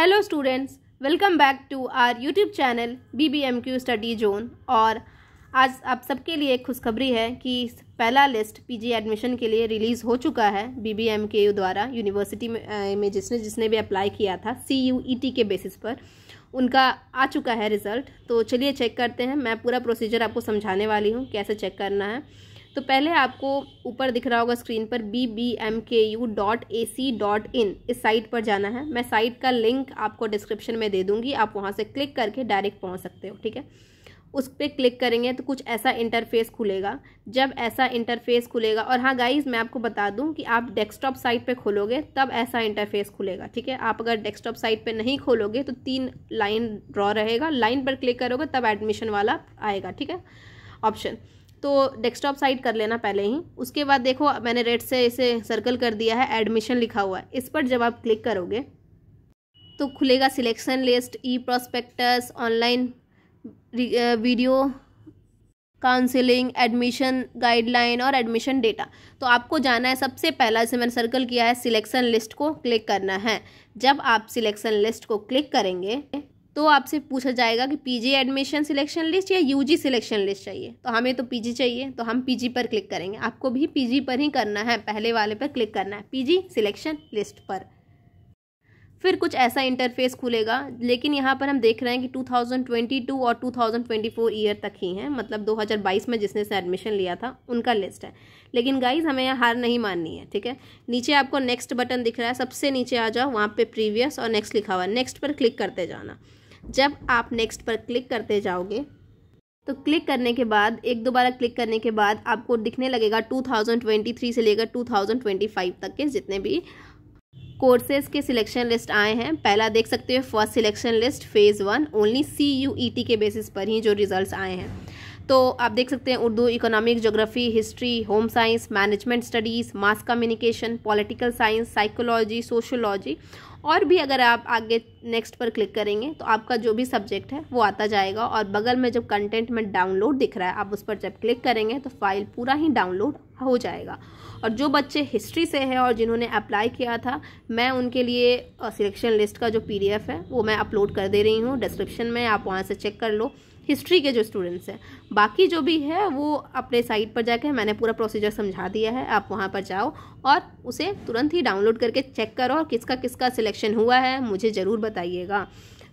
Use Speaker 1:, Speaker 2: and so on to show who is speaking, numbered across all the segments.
Speaker 1: hello students welcome back to our YouTube channel B B M Q study zone और आज आप सबके लिए एक खुशखबरी है कि पहला लिस्ट पीजी एडमिशन के लिए रिलीज़ हो चुका है B B M K U द्वारा यूनिवर्सिटी में, में जिसने जिसने भी अप्लाई किया था सी यू ई टी के बेसिस पर उनका आ चुका है रिज़ल्ट तो चलिए चेक करते हैं मैं पूरा प्रोसीजर आपको समझाने वाली हूँ कैसे चेक करना है तो पहले आपको ऊपर दिख रहा होगा स्क्रीन पर B B M K U dot A C dot in इस साइट पर जाना है मैं साइट का लिंक आपको डिस्क्रिप्शन में दे दूँगी आप वहाँ से क्लिक करके डायरेक्ट पहुँच सकते हो ठीक है उस पर क्लिक करेंगे तो कुछ ऐसा इंटरफेस खुलेगा जब ऐसा इंटरफेस खुलेगा और हाँ गाइज मैं आपको बता दूं कि आप डेस्कटॉप साइट पे खोलोगे तब ऐसा इंटरफेस खुलेगा ठीक है आप अगर डेस्कटॉप साइट पे नहीं खोलोगे तो तीन लाइन ड्रॉ रहेगा लाइन पर क्लिक करोगे तब एडमिशन वाला आएगा ठीक है ऑप्शन तो डेस्कटॉप साइड कर लेना पहले ही उसके बाद देखो मैंने रेड से इसे सर्कल कर दिया है एडमिशन लिखा हुआ है इस पर जब आप क्लिक करोगे तो खुलेगा selection list E prospectus online video counselling admission guideline और एडमिशन डेटा तो आपको जाना है सबसे पहला जैसे मैंने सर्कल किया है सिलेक्शन लिस्ट को क्लिक करना है जब आप सिलेक्शन लिस्ट को क्लिक करेंगे तो आपसे पूछा जाएगा कि पीजी एडमिशन सिलेक्शन लिस्ट या यूजी सिलेक्शन लिस्ट चाहिए तो हमें तो पीजी चाहिए तो हम पीजी पर क्लिक करेंगे आपको भी पीजी पर ही करना है पहले वाले पर क्लिक करना है पीजी सिलेक्शन लिस्ट पर फिर कुछ ऐसा इंटरफेस खुलेगा लेकिन यहाँ पर हम देख रहे हैं कि 2022 और 2024 ईयर तक ही हैं मतलब 2022 में जिसने से एडमिशन लिया था उनका लिस्ट है लेकिन गाइज हमें यहाँ हार नहीं माननी है ठीक है नीचे आपको नेक्स्ट बटन दिख रहा है सबसे नीचे आ जाओ वहाँ पे प्रीवियस और नेक्स्ट लिखा हुआ है नेक्स्ट पर क्लिक करते जाना जब आप नेक्स्ट पर क्लिक करते जाओगे तो क्लिक करने के बाद एक दो क्लिक करने के बाद आपको दिखने लगेगा 2023 से लेकर 2025 तक के जितने भी कोर्सेज के सिलेक्शन लिस्ट आए हैं पहला देख सकते हो first selection list phase one only C U E T के बेसिस पर ही जो रिजल्ट्स आए हैं तो आप देख सकते हैं Urdu economic geography history home science management studies mass communication political science psychology sociology और भी अगर आप आगे नेक्स्ट पर क्लिक करेंगे तो आपका जो भी सब्जेक्ट है वो आता जाएगा और बगल में जब कंटेंट में डाउनलोड दिख रहा है आप उस पर जब क्लिक करेंगे तो फाइल पूरा ही डाउनलोड हो जाएगा और जो बच्चे हिस्ट्री से हैं और जिन्होंने अप्लाई किया था मैं उनके लिए सिलेक्शन लिस्ट का जो पी है वो मैं अपलोड कर दे रही हूँ डिस्क्रिप्शन में आप वहाँ से चेक कर लो हिस्ट्री के जो स्टूडेंट्स हैं बाकी जो भी है वो अपने साइट पर जाकर मैंने पूरा प्रोसीजर समझा दिया है आप वहाँ पर जाओ और उसे तुरंत ही डाउनलोड करके चेक करो और किसका किसका सिलेक्ट सिलेक्शन हुआ है मुझे ज़रूर बताइएगा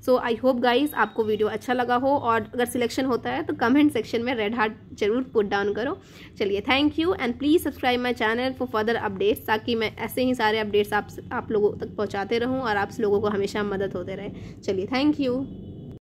Speaker 1: सो आई होप गाइज आपको वीडियो अच्छा लगा हो और अगर सिलेक्शन होता है तो कमेंट सेक्शन में रेड हार्ट जरूर पुट डाउन करो चलिए thank you and please subscribe my channel for further updates ताकि मैं ऐसे ही सारे अपडेट्स आप आप लोगों तक पहुँचाते रहूँ और आप लोगों को हमेशा मदद होते रहे चलिए थैंक यू